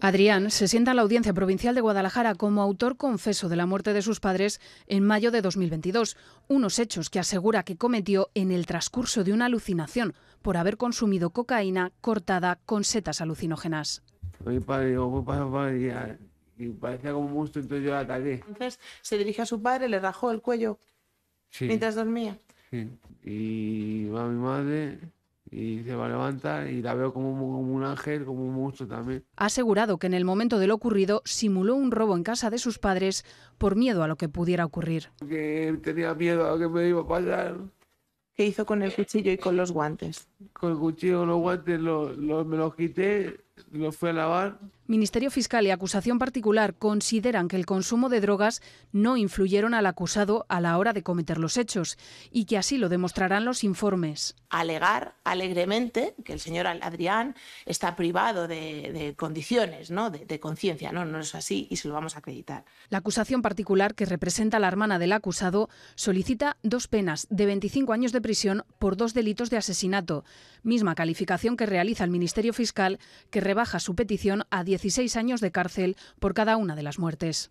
Adrián se sienta en la Audiencia Provincial de Guadalajara como autor confeso de la muerte de sus padres en mayo de 2022, unos hechos que asegura que cometió en el transcurso de una alucinación por haber consumido cocaína cortada con setas alucinógenas. padre, pues y parecía como un monstruo, entonces yo la Entonces se dirige a su padre, le rajó el cuello mientras dormía. Y va mi madre, y se va a levantar y la veo como, como un ángel, como un monstruo también. Ha asegurado que en el momento de lo ocurrido simuló un robo en casa de sus padres por miedo a lo que pudiera ocurrir. Que tenía miedo a lo que me iba a pasar. ¿Qué hizo con el cuchillo y con los guantes? Con el cuchillo y los guantes me los quité, lo fue a lavar. Ministerio Fiscal y acusación particular consideran que el consumo de drogas no influyeron al acusado a la hora de cometer los hechos y que así lo demostrarán los informes. Alegar alegremente que el señor Adrián está privado de, condiciones, ¿no? de, conciencia. No, no es así y se lo vamos a acreditar. La acusación particular que representa a la hermana del acusado solicita dos penas de 25 años de prisión por dos delitos de asesinato, misma calificación que realiza el Ministerio Fiscal que rebaja su petición a 16 años de cárcel por cada una de las muertes.